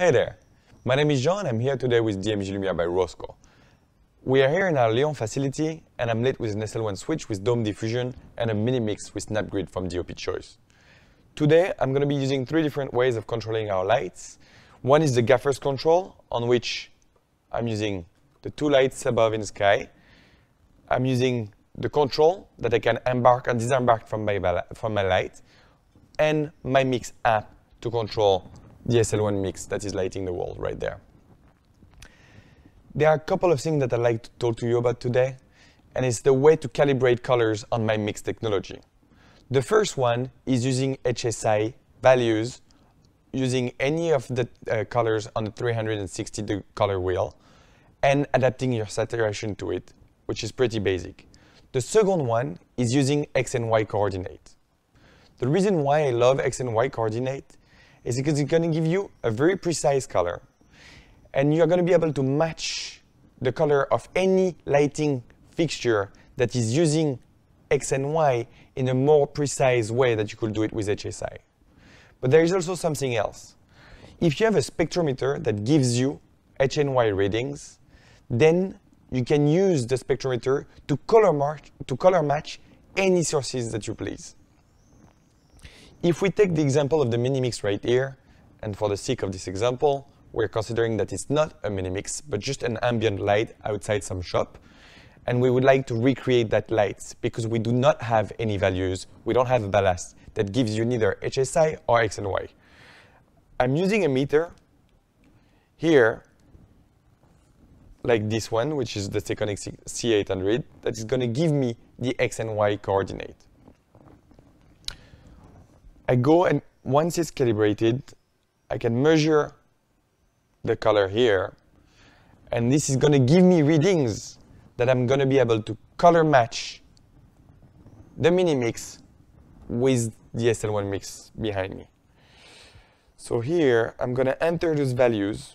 Hey there, my name is John. I'm here today with DMG Lumia by Rosco. We are here in our Lyon facility and I'm lit with an SL1 switch with Dome Diffusion and a mini mix with Snapgrid from DOP Choice. Today I'm going to be using three different ways of controlling our lights. One is the gaffer's control on which I'm using the two lights above in the sky. I'm using the control that I can embark and disembark from my, from my light and my mix app to control the SL1 mix that is lighting the wall right there. There are a couple of things that I'd like to talk to you about today, and it's the way to calibrate colors on my mix technology. The first one is using HSI values using any of the uh, colors on the 360 degree color wheel and adapting your saturation to it, which is pretty basic. The second one is using X and Y coordinate. The reason why I love X and Y coordinate is because it's going to give you a very precise color. And you're going to be able to match the color of any lighting fixture that is using X and Y in a more precise way that you could do it with HSI. But there is also something else. If you have a spectrometer that gives you H and Y readings, then you can use the spectrometer to color, to color match any sources that you please. If we take the example of the mini mix right here, and for the sake of this example, we're considering that it's not a mini mix but just an ambient light outside some shop. And we would like to recreate that light because we do not have any values. We don't have a ballast that gives you neither HSI or X and Y. I'm using a meter here, like this one, which is the Seconic C800, that is going to give me the X and Y coordinate. I go and once it's calibrated, I can measure the color here. And this is going to give me readings that I'm going to be able to color match the mini mix with the SL1 mix behind me. So here, I'm going to enter those values.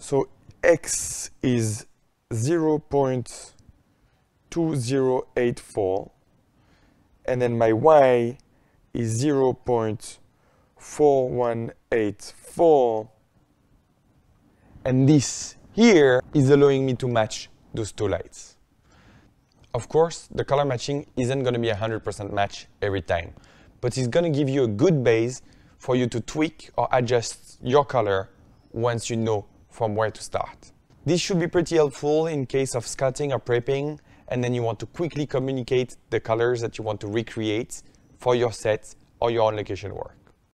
So X is 0.2084 and then my y is 0 0.4184 and this here is allowing me to match those two lights. Of course, the color matching isn't going to be 100% match every time, but it's going to give you a good base for you to tweak or adjust your color once you know from where to start. This should be pretty helpful in case of scouting or prepping and then you want to quickly communicate the colors that you want to recreate for your set or your on-location work.